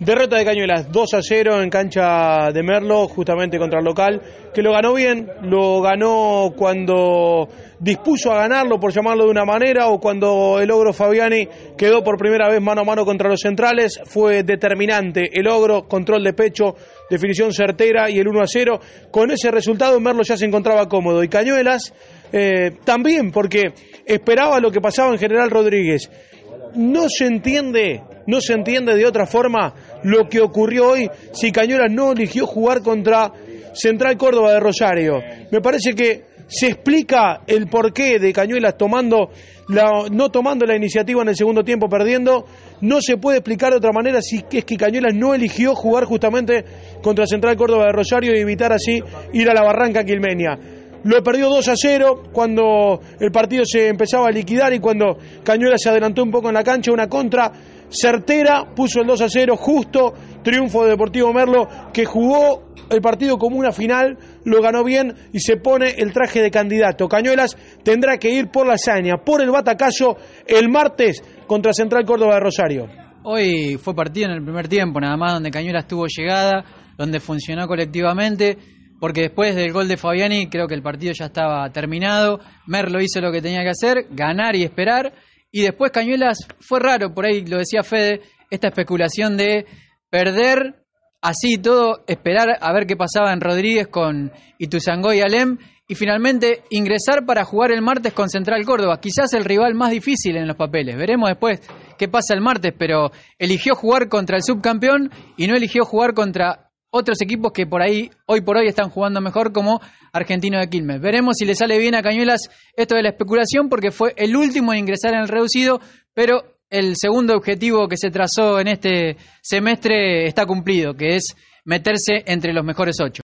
Derrota de Cañuelas 2 a 0 en cancha de Merlo, justamente contra el local, que lo ganó bien, lo ganó cuando dispuso a ganarlo, por llamarlo de una manera, o cuando el ogro Fabiani quedó por primera vez mano a mano contra los centrales. Fue determinante el ogro, control de pecho, definición certera y el 1 a 0. Con ese resultado, Merlo ya se encontraba cómodo y Cañuelas eh, también, porque esperaba lo que pasaba en General Rodríguez. No se entiende, no se entiende de otra forma lo que ocurrió hoy si Cañuelas no eligió jugar contra Central Córdoba de Rosario. Me parece que se explica el porqué de Cañuelas tomando no tomando la iniciativa en el segundo tiempo perdiendo. No se puede explicar de otra manera si es que Cañuelas no eligió jugar justamente contra Central Córdoba de Rosario y evitar así ir a la barranca quilmenia lo perdió 2 a 0 cuando el partido se empezaba a liquidar y cuando Cañuelas se adelantó un poco en la cancha, una contra certera, puso el 2 a 0 justo, triunfo de Deportivo Merlo que jugó el partido como una final, lo ganó bien y se pone el traje de candidato. Cañuelas tendrá que ir por la hazaña, por el batacazo el martes contra Central Córdoba de Rosario. Hoy fue partido en el primer tiempo, nada más donde Cañuelas tuvo llegada, donde funcionó colectivamente porque después del gol de Fabiani creo que el partido ya estaba terminado, Merlo hizo lo que tenía que hacer, ganar y esperar, y después Cañuelas fue raro, por ahí lo decía Fede, esta especulación de perder así todo, esperar a ver qué pasaba en Rodríguez con Ituzangó y Alem, y finalmente ingresar para jugar el martes con Central Córdoba, quizás el rival más difícil en los papeles, veremos después qué pasa el martes, pero eligió jugar contra el subcampeón y no eligió jugar contra otros equipos que por ahí, hoy por hoy, están jugando mejor, como Argentino de Quilmes. Veremos si le sale bien a Cañuelas esto de la especulación, porque fue el último en ingresar en el reducido, pero el segundo objetivo que se trazó en este semestre está cumplido, que es meterse entre los mejores ocho.